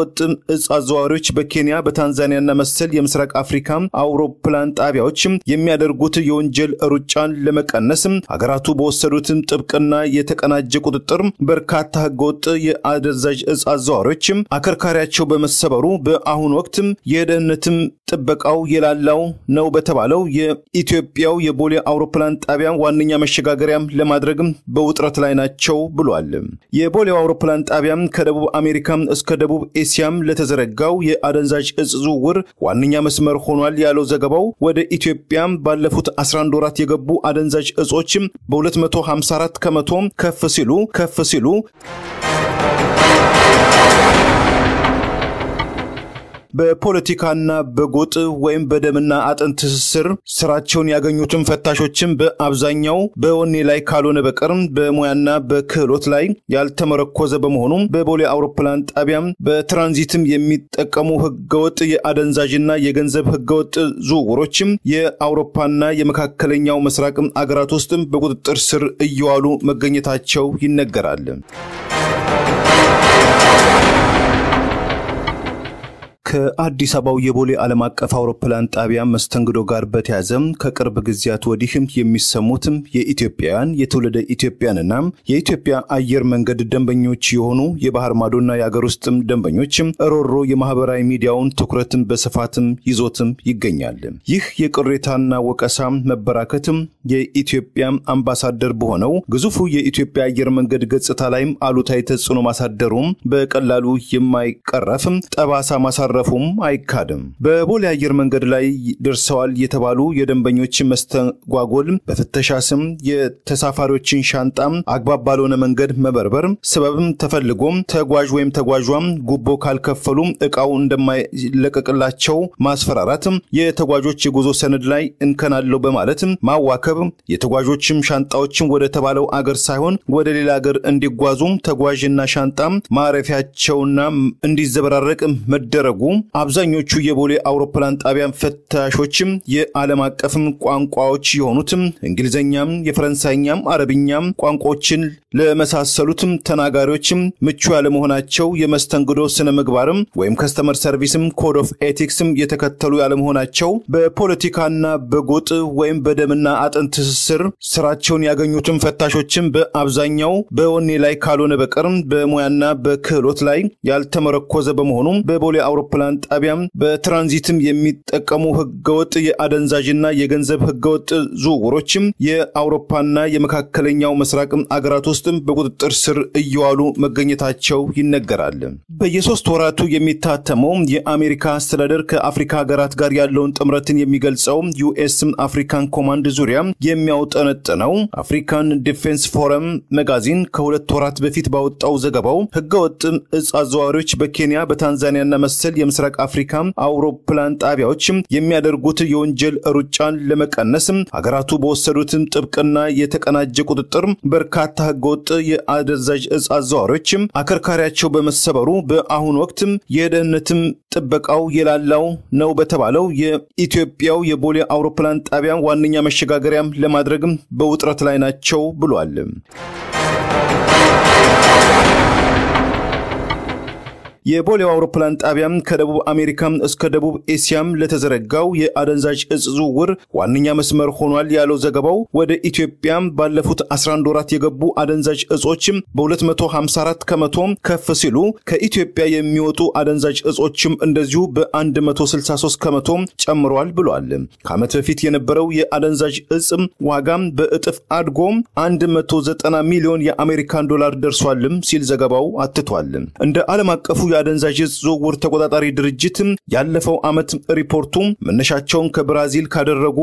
ወጥም እጽ አዘዋዋሪዎች በኬንያ በታንዛኒያና መሰል የምስራቅ አፍሪካ አውሮፕላን ጣቢያዎች የሚያደርጉት የወንጀል ሩጫን ለመቀነስ ሀገራቱ በወሰዱትም ጥብቅና የተቀናጀ ቁጥጥር በርካታ ህገወጥ የአደዛዥ እጽ አዘዋዋሪዎች አከርካሪያቸው በመሰበሩ በአሁኑ ወቅትም የደህንነትም ጥበቃው የላላው ነው በተባለው የኢትዮጵያው የቦሌ አውሮፕላን ጣቢያ ዋነኛ መሸጋገሪያም ለማድረግም በውጥረት ላይ ናቸው ብሏል። የቦሌው አውሮፕላን ጣቢያ ከደቡብ አሜሪካ እስከ ደቡብ ደቡብ ኤስያም ለተዘረጋው የአደንዛዥ እጽ ዝውውር ዋነኛ መስመር ሆኗል ያለው ዘገባው ወደ ኢትዮጵያም ባለፉት 11 ወራት የገቡ አደንዛዥ እጾችም በ254 ከመቶም ከፍ ሲሉ ከፍ ሲሉ በፖለቲካና በጎጥ ወይም በደምና አጥንት ትስስር ስራቸውን ያገኙትን ፈታሾችም በአብዛኛው በወኔ ላይ ካልሆነ በቀርም በሙያና በክህሎት ላይ ያልተመረኮዘ በመሆኑ በቦሌ አውሮፕላን ጣቢያም በትራንዚትም የሚጠቀሙ ህገወጥ የአደንዛዥና የገንዘብ ህገወጥ ዝውውሮችም የአውሮፓና የመካከለኛው ምስራቅ አገራት ውስጥም በቁጥጥር ስር እየዋሉ መገኘታቸው ይነገራል። ከአዲስ አበባው የቦሌ ዓለም አቀፍ አውሮፕላን ጣቢያ መስተንግዶ ጋር በተያዘም ከቅርብ ጊዜያት ወዲህም የሚሰሙትም የኢትዮጵያውያን የትውልደ ኢትዮጵያንና የኢትዮጵያ አየር መንገድ ደንበኞች የሆኑ የባህር ማዶና የአገር ውስጥም ደንበኞችም ሮሮ የማህበራዊ ሚዲያውን ትኩረትም በስፋትም ይዞትም ይገኛል። ይህ የቅሬታና ወቀሳ መበራከትም የኢትዮጵያ አምባሳደር በሆነው ግዙፉ የኢትዮጵያ አየር መንገድ ገጽታ ላይም አሉታዊ ተጽዕኖ ማሳደሩም በቀላሉ የማይቀረፍም ጠባሳ ማሳ እንዳልተሳረፉም አይካድም። በቦሌ አየር መንገድ ላይ ደርሰዋል የተባሉ የደንበኞች መስተጓጎል፣ በፍተሻ ስም የተሳፋሪዎችን ሻንጣም አግባብ ባልሆነ መንገድ መበርበር፣ ሰበብም ተፈልጎም ተጓዥ ወይም ተጓዧም ጉቦ ካልከፈሉ እቃው እንደማይለቀቅላቸው ማስፈራራት፣ የተጓዦች የጉዞ ሰነድ ላይ እንከናለው በማለት ማዋከብ፣ የተጓዦችም ሻንጣዎችም ወደ ተባለው አገር ሳይሆን ወደ ሌላ አገር እንዲጓዙ ተጓዥና ሻንጣ ማረፊያቸውና እንዲዘበራረቅ መደረጉ ሲያደርጉ አብዛኞቹ የቦሌ አውሮፕላን ጣቢያ ፈታሾችም የዓለም አቀፍም ቋንቋዎች የሆኑትም እንግሊዝኛም፣ የፈረንሳይኛም፣ አረብኛም ቋንቋዎችን ለመሳሰሉትም ተናጋሪዎችም ምቹ ያለመሆናቸው የመስተንግዶ ስነ ምግባርም ወይም ከስተመር ሰርቪስም ኮድ ኦፍ ኤቲክስም የተከተሉ ያለመሆናቸው በፖለቲካና በጎጥ ወይም በደምና አጥንት ትስስር ስራቸውን ያገኙትም ፈታሾችም በአብዛኛው በወኔ ላይ ካልሆነ በቀርም በሙያና በክህሎት ላይ ያልተመረኮዘ በመሆኑም በቦሌ አውሮ አውሮፕላን ጣቢያም በትራንዚትም የሚጠቀሙ ህገወጥ የአደንዛዥና የገንዘብ ህገወጥ ዝውውሮችም የአውሮፓና የመካከለኛው ምስራቅ አገራት ውስጥም በቁጥጥር ስር እየዋሉ መገኘታቸው ይነገራል። በየሶስት ወራቱ የሚታተመው የአሜሪካ አስተዳደር ከአፍሪካ ሀገራት ጋር ያለውን ጥምረትን የሚገልጸው ዩኤስ አፍሪካን ኮማንድ ዙሪያ የሚያውጠነጥነው አፍሪካን ዲፌንስ ፎረም መጋዚን ከሁለት ወራት በፊት ባወጣው ዘገባው ህገወጥ እጽ አዘዋዋሪዎች በኬንያ በታንዛኒያና መሰል የምስራቅ አፍሪካ አውሮፕላን ጣቢያዎች የሚያደርጉት የወንጀል ሩጫን ለመቀነስ ሀገራቱ በወሰዱትም ጥብቅና የተቀናጀ ቁጥጥር በርካታ ህገወጥ የአደንዛዥ እጽ አዘዋሪዎች አከርካሪያቸው በመሰበሩ በአሁኑ ወቅት የደህንነትም ጥበቃው የላላው ነው በተባለው የኢትዮጵያው የቦሌ አውሮፕላን ጣቢያ ዋነኛ መሸጋገሪያም ለማድረግም በውጥረት ላይ ናቸው ብሏል። የቦሌው አውሮፕላን ጣቢያም ከደቡብ አሜሪካም እስከ ደቡብ ኤስያም ለተዘረጋው የአደንዛዥ እጽ ዝውውር ዋነኛ መስመር ሆኗል ያለው ዘገባው ወደ ኢትዮጵያም ባለፉት 11 ወራት የገቡ አደንዛዥ እጾችም በ254 ከመቶ ከፍ ሲሉ ከኢትዮጵያ የሚወጡ አደንዛዥ እጾችም እንደዚሁ በ163 ከመቶ ጨምረዋል ብሏል። ከዓመት በፊት የነበረው የአደንዛዥ እጽ ዋጋም በእጥፍ አድጎ 190 ሚሊዮን የአሜሪካን ዶላር ደርሷልም ሲል ዘገባው አትቷል። እንደ ዓለም አቀፉ የአደንዛዥ እጽ ዝውውር ተቆጣጣሪ ድርጅት ያለፈው ዓመት ሪፖርቱ መነሻቸውን ከብራዚል ካደረጉ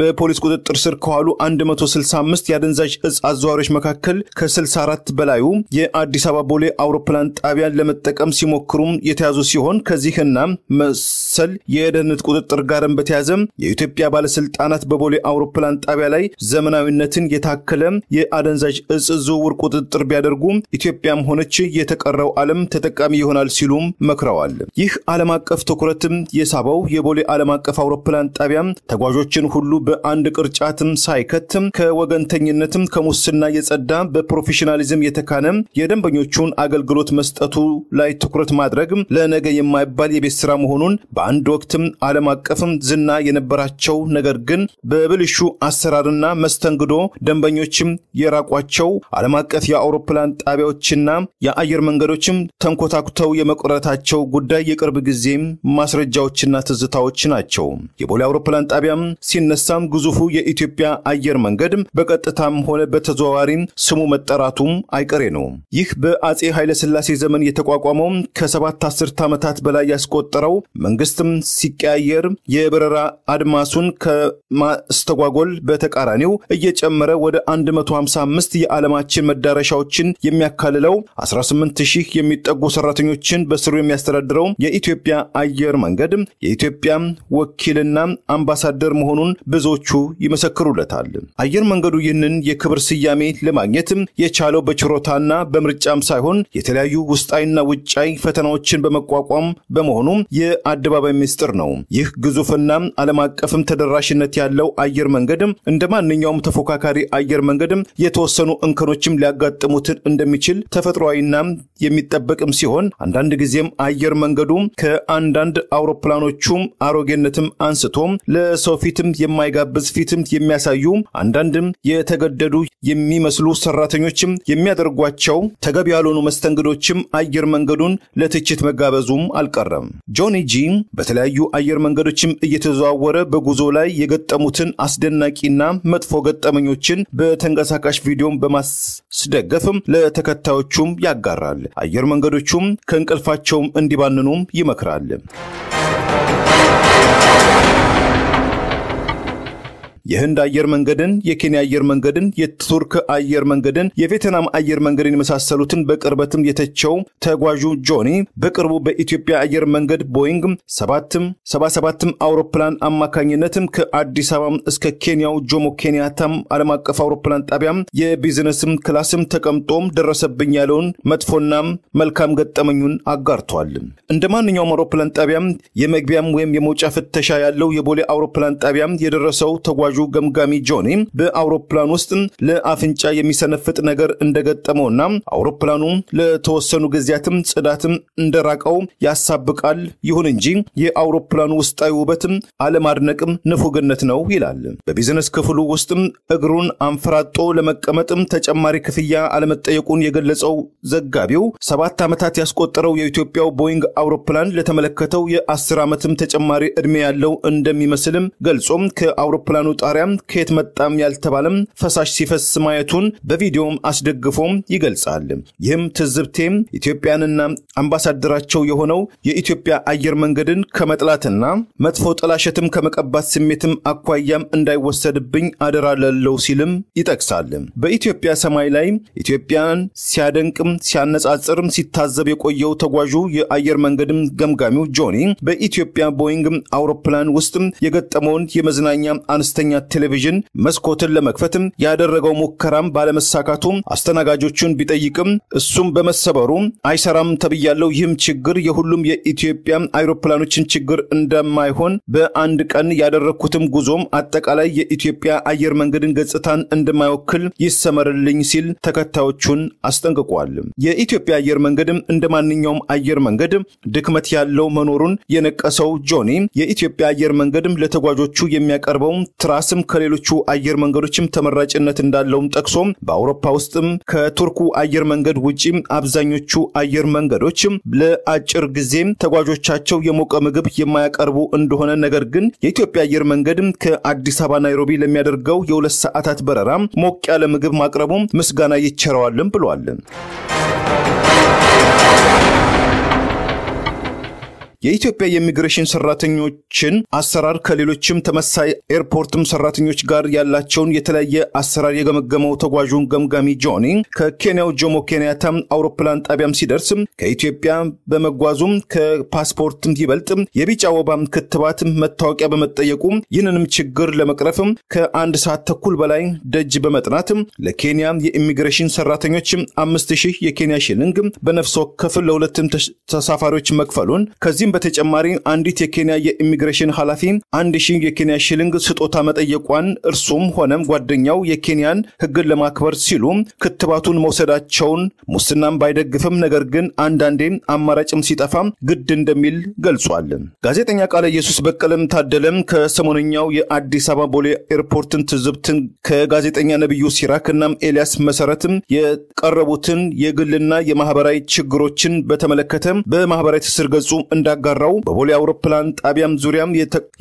በፖሊስ ቁጥጥር ስር ከዋሉ 165 የአደንዛዥ እጽ አዘዋሪዎች መካከል ከ64 በላዩ የአዲስ አበባ ቦሌ አውሮፕላን ጣቢያን ለመጠቀም ሲሞክሩም የተያዙ ሲሆን ከዚህና መሰል የደህንነት ቁጥጥር ጋርም በተያዘ የኢትዮጵያ ባለስልጣናት በቦሌ አውሮፕላን ጣቢያ ላይ ዘመናዊነትን የታከለ የአደንዛዥ እጽ ዝውውር ቁጥጥር ቢያደርጉ ኢትዮጵያም ሆነች የተቀረው ዓለም ተጠቃሚ የሆነ ይሆናል ሲሉም መክረዋል። ይህ ዓለም አቀፍ ትኩረትም የሳበው የቦሌ ዓለም አቀፍ አውሮፕላን ጣቢያም ተጓዦችን ሁሉ በአንድ ቅርጫትም ሳይከትም ከወገንተኝነትም ከሙስና የጸዳ በፕሮፌሽናሊዝም የተካነ የደንበኞቹን አገልግሎት መስጠቱ ላይ ትኩረት ማድረግ ለነገ የማይባል የቤት ስራ መሆኑን በአንድ ወቅትም ዓለም አቀፍም ዝና የነበራቸው ነገር ግን በብልሹ አሰራርና መስተንግዶ ደንበኞችም የራቋቸው ዓለም አቀፍ የአውሮፕላን ጣቢያዎችና የአየር መንገዶችም ተንኮታኩተ ተለይተው የመቁረታቸው ጉዳይ የቅርብ ጊዜም ማስረጃዎችና ትዝታዎች ናቸው። የቦሌ አውሮፕላን ጣቢያም ሲነሳም ግዙፉ የኢትዮጵያ አየር መንገድ በቀጥታም ሆነ በተዘዋዋሪ ስሙ መጠራቱም አይቀሬ ነው። ይህ በአጼ ኃይለሥላሴ ዘመን የተቋቋመው ከሰባት አስርት ዓመታት በላይ ያስቆጠረው መንግስትም ሲቀያየር የበረራ አድማሱን ከማስተጓጎል በተቃራኒው እየጨመረ ወደ 155 የዓለማችን መዳረሻዎችን የሚያካልለው 18 ሺህ የሚጠጉ ሰራተኞች ሰራተኞችን በስሩ የሚያስተዳድረው የኢትዮጵያ አየር መንገድ የኢትዮጵያ ወኪልና አምባሳደር መሆኑን ብዙዎቹ ይመሰክሩለታል። አየር መንገዱ ይህንን የክብር ስያሜ ለማግኘት የቻለው በችሮታና በምርጫም ሳይሆን የተለያዩ ውስጣዊና ውጫዊ ፈተናዎችን በመቋቋም በመሆኑ የአደባባይ ምስጢር ነው። ይህ ግዙፍና ዓለም አቀፍም ተደራሽነት ያለው አየር መንገድ እንደ ማንኛውም ተፎካካሪ አየር መንገድ የተወሰኑ እንከኖችም ሊያጋጥሙትን እንደሚችል ተፈጥሯዊና የሚጠበቅም ሲሆን አንዳንድ ጊዜም አየር መንገዱ ከአንዳንድ አውሮፕላኖቹም አሮጌነትም አንስቶም ለሰው ፊትም የማይጋብዝ ፊትም የሚያሳዩ አንዳንድም የተገደዱ የሚመስሉ ሰራተኞችም የሚያደርጓቸው ተገቢ ያልሆኑ መስተንግዶችም አየር መንገዱን ለትችት መጋበዙም አልቀረም። ጆኒ ጂ በተለያዩ አየር መንገዶችም እየተዘዋወረ በጉዞ ላይ የገጠሙትን አስደናቂና መጥፎ ገጠመኞችን በተንቀሳቃሽ ቪዲዮም በማስደገፍም ለተከታዮቹም ያጋራል። አየር መንገዶቹም ከ ከእንቅልፋቸውም እንዲባንኑም ይመክራል። የህንድ አየር መንገድን፣ የኬንያ አየር መንገድን፣ የቱርክ አየር መንገድን፣ የቬትናም አየር መንገድን የመሳሰሉትን በቅርበትም የተቸው ተጓዡ ጆኒ በቅርቡ በኢትዮጵያ አየር መንገድ ቦይንግ 777 አውሮፕላን አማካኝነትም ከአዲስ አበባ እስከ ኬንያው ጆሞ ኬንያታም ዓለም አቀፍ አውሮፕላን ጣቢያም የቢዝነስም ክላስም ተቀምጦም ደረሰብኝ ያለውን መጥፎናም መልካም ገጠመኙን አጋርቷል። እንደ ማንኛውም አውሮፕላን ጣቢያም የመግቢያም ወይም የመውጫ ፍተሻ ያለው የቦሌ አውሮፕላን ጣቢያም የደረሰው ተጓ አዛዡ ገምጋሚ ጆኒ በአውሮፕላን ውስጥ ለአፍንጫ የሚሰነፍጥ ነገር እንደገጠመውና አውሮፕላኑ ለተወሰኑ ጊዜያትም ጽዳትም እንደራቀው ያሳብቃል። ይሁን እንጂ የአውሮፕላኑ ውስጣዊ ውበትም አለማድነቅም ንፉግነት ነው ይላል። በቢዝነስ ክፍሉ ውስጥም እግሩን አንፈራጦ ለመቀመጥም ተጨማሪ ክፍያ አለመጠየቁን የገለጸው ዘጋቢው ሰባት ዓመታት ያስቆጠረው የኢትዮጵያው ቦይንግ አውሮፕላን ለተመለከተው የአስር ዓመትም ተጨማሪ ዕድሜ ያለው እንደሚመስልም ገልጾም ከአውሮፕላኑ ጣሪያም ከየት መጣም ያልተባለም ፈሳሽ ሲፈስ ማየቱን በቪዲዮም አስደግፎም ይገልጻል። ይህም ትዝብቴም ኢትዮጵያንና አምባሳደራቸው የሆነው የኢትዮጵያ አየር መንገድን ከመጥላትና መጥፎ ጥላሸትም ከመቀባት ስሜትም አኳያም እንዳይወሰድብኝ አደራለለው ሲልም ይጠቅሳል። በኢትዮጵያ ሰማይ ላይ ኢትዮጵያን ሲያደንቅም ሲያነጻጽርም ሲታዘብ የቆየው ተጓዡ የአየር መንገድም ገምጋሚው ጆኒ በኢትዮጵያ ቦይንግ አውሮፕላን ውስጥ የገጠመውን የመዝናኛ አነስተኛ ቴሌቪዥን መስኮትን ለመክፈትም ያደረገው ሙከራም ባለመሳካቱም አስተናጋጆቹን ቢጠይቅም እሱም በመሰበሩ አይሰራም ተብያለው። ይህም ችግር የሁሉም የኢትዮጵያ አይሮፕላኖችን ችግር እንደማይሆን በአንድ ቀን ያደረግኩትም ጉዞም አጠቃላይ የኢትዮጵያ አየር መንገድን ገጽታን እንደማይወክል ይሰመርልኝ ሲል ተከታዮቹን አስጠንቅቋል። የኢትዮጵያ አየር መንገድም እንደ ማንኛውም አየር መንገድ ድክመት ያለው መኖሩን የነቀሰው ጆኒ የኢትዮጵያ አየር መንገድም ለተጓዦቹ የሚያቀርበው ትራስ ኳስም ከሌሎቹ አየር መንገዶችም ተመራጭነት እንዳለውም ጠቅሶም በአውሮፓ ውስጥም ከቱርኩ አየር መንገድ ውጪም አብዛኞቹ አየር መንገዶች ለአጭር ጊዜም ተጓዦቻቸው የሞቀ ምግብ የማያቀርቡ እንደሆነ ነገር ግን የኢትዮጵያ አየር መንገድም ከአዲስ አበባ ናይሮቢ ለሚያደርገው የሁለት ሰዓታት በረራ ሞቅ ያለ ምግብ ማቅረቡም ምስጋና ይቸረዋልም ብሏል። የኢትዮጵያ የኢሚግሬሽን ሰራተኞችን አሰራር ከሌሎችም ተመሳይ ኤርፖርትም ሰራተኞች ጋር ያላቸውን የተለያየ አሰራር የገመገመው ተጓዡን ገምጋሚ ጆኒ ከኬንያው ጆሞ ኬንያታ አውሮፕላን ጣቢያም ሲደርስ ከኢትዮጵያ በመጓዙም ከፓስፖርትም ይበልጥ የቢጫ ወባ ክትባት መታወቂያ በመጠየቁ ይህንንም ችግር ለመቅረፍ ከአንድ ሰዓት ተኩል በላይ ደጅ በመጥናት ለኬንያ የኢሚግሬሽን ሰራተኞች አምስት ሺህ የኬንያ ሽልንግ በነፍስ ወከፍ ለሁለትም ተሳፋሪዎች መክፈሉን ከዚህም በተጨማሪ አንዲት የኬንያ የኢሚግሬሽን ኃላፊ አንድ ሺህ የኬንያ ሽልንግ ስጦታ መጠየቋን እርሱም ሆነም ጓደኛው የኬንያን ሕግን ለማክበር ሲሉ ክትባቱን መውሰዳቸውን ሙስናም ባይደግፍም ነገር ግን አንዳንዴ አማራጭም ሲጠፋም ግድ እንደሚል ገልጿል። ጋዜጠኛ ቃለ ኢየሱስ በቀለም ታደለም ከሰሞነኛው የአዲስ አበባ ቦሌ ኤርፖርትን ትዝብትን ከጋዜጠኛ ነቢዩ ሲራክ እናም ኤልያስ መሰረትም የቀረቡትን የግልና የማህበራዊ ችግሮችን በተመለከተ በማህበራዊ ትስስር ገጹ እንዳ ያጋራው በቦሌ አውሮፕላን ጣቢያም ዙሪያም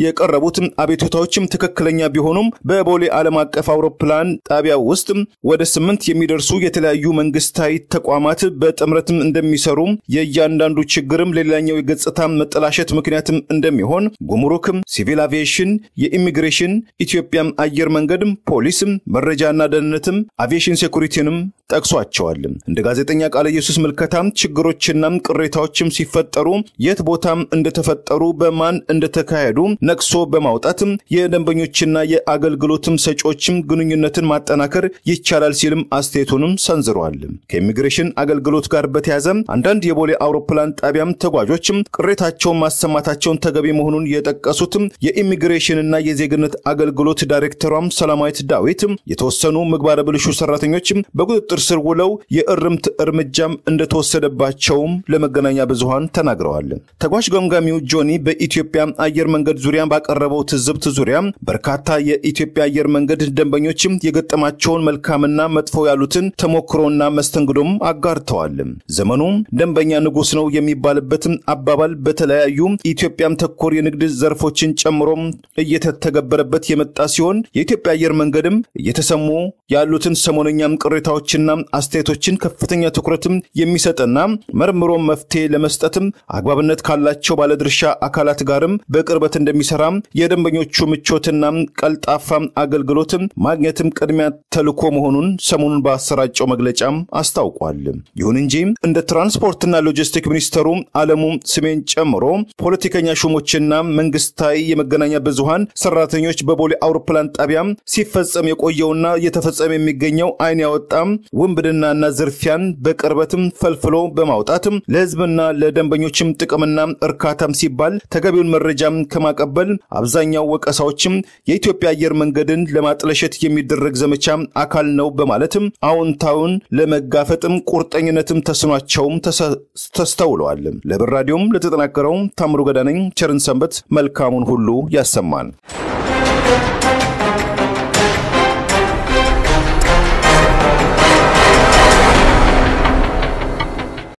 የቀረቡት አቤቱታዎችም ትክክለኛ ቢሆኑም በቦሌ ዓለም አቀፍ አውሮፕላን ጣቢያ ውስጥ ወደ ስምንት የሚደርሱ የተለያዩ መንግስታዊ ተቋማት በጥምረትም እንደሚሰሩ የእያንዳንዱ ችግርም ሌላኛው የገጽታ መጠላሸት ምክንያትም እንደሚሆን ጉምሩክም፣ ሲቪል አቪዬሽን፣ የኢሚግሬሽን፣ ኢትዮጵያም አየር መንገድም፣ ፖሊስም፣ መረጃና ደህንነትም፣ አቪዬሽን ሴኩሪቲንም ጠቅሷቸዋል። እንደ ጋዜጠኛ ቃለ ኢየሱስ ምልከታም ችግሮችና ቅሬታዎችም ሲፈጠሩ የት ቦታ ቦታ እንደተፈጠሩ፣ በማን እንደተካሄዱ ነቅሶ በማውጣት የደንበኞችና የአገልግሎትም ሰጪዎችም ግንኙነትን ማጠናከር ይቻላል ሲልም አስተያየቱንም ሰንዝሯል። ከኢሚግሬሽን አገልግሎት ጋር በተያዘ አንዳንድ የቦሌ አውሮፕላን ጣቢያም ተጓዦችም ቅሬታቸውን ማሰማታቸውን ተገቢ መሆኑን የጠቀሱትም የኢሚግሬሽንና የዜግነት አገልግሎት ዳይሬክተሯም ሰላማዊት ዳዊት የተወሰኑ ምግባረ ብልሹ ሰራተኞች በቁጥጥር ስር ውለው የእርምት እርምጃም እንደተወሰደባቸውም ለመገናኛ ብዙሃን ተናግረዋል። አዋሽ ገምጋሚው ጆኒ በኢትዮጵያ አየር መንገድ ዙሪያ ባቀረበው ትዝብት ዙሪያ በርካታ የኢትዮጵያ አየር መንገድ ደንበኞች የገጠማቸውን መልካምና መጥፎ ያሉትን ተሞክሮና መስተንግዶም አጋርተዋል። ዘመኑ ደንበኛ ንጉስ ነው የሚባልበት አባባል በተለያዩ ኢትዮጵያም ተኮር የንግድ ዘርፎችን ጨምሮ እየተተገበረበት የመጣ ሲሆን የኢትዮጵያ አየር መንገድም እየተሰሙ ያሉትን ሰሞነኛም ቅሬታዎችና አስተያየቶችን ከፍተኛ ትኩረትም የሚሰጥና መርምሮ መፍትሄ ለመስጠትም አግባብነት ካለ ካላቸው ባለድርሻ አካላት ጋርም በቅርበት እንደሚሰራ የደንበኞቹ ምቾትና ቀልጣፋ አገልግሎት ማግኘትም ቅድሚያ ተልኮ መሆኑን ሰሞኑን በአሰራጨው መግለጫም አስታውቋል። ይሁን እንጂ እንደ ትራንስፖርትና ሎጂስቲክ ሚኒስተሩ አለሙ ስሜን ጨምሮ ፖለቲከኛ ሹሞችና መንግስታዊ የመገናኛ ብዙሃን ሰራተኞች በቦሌ አውሮፕላን ጣቢያ ሲፈጸም የቆየውና እየተፈጸመ የሚገኘው አይን ያወጣም ውንብድናና ዝርፊያን በቅርበትም ፈልፍሎ በማውጣት ለህዝብና ለደንበኞችም ጥቅምና እርካታም ሲባል ተገቢውን መረጃም ከማቀበል አብዛኛው ወቀሳዎችም የኢትዮጵያ አየር መንገድን ለማጥለሸት የሚደረግ ዘመቻ አካል ነው በማለትም አዎንታውን ለመጋፈጥም ቁርጠኝነትም ተስኗቸውም ተስተውለዋል። ለብር ራዲዮም ለተጠናከረው ታምሩ ገዳነኝ ቸርን ሰንበት መልካሙን ሁሉ ያሰማን።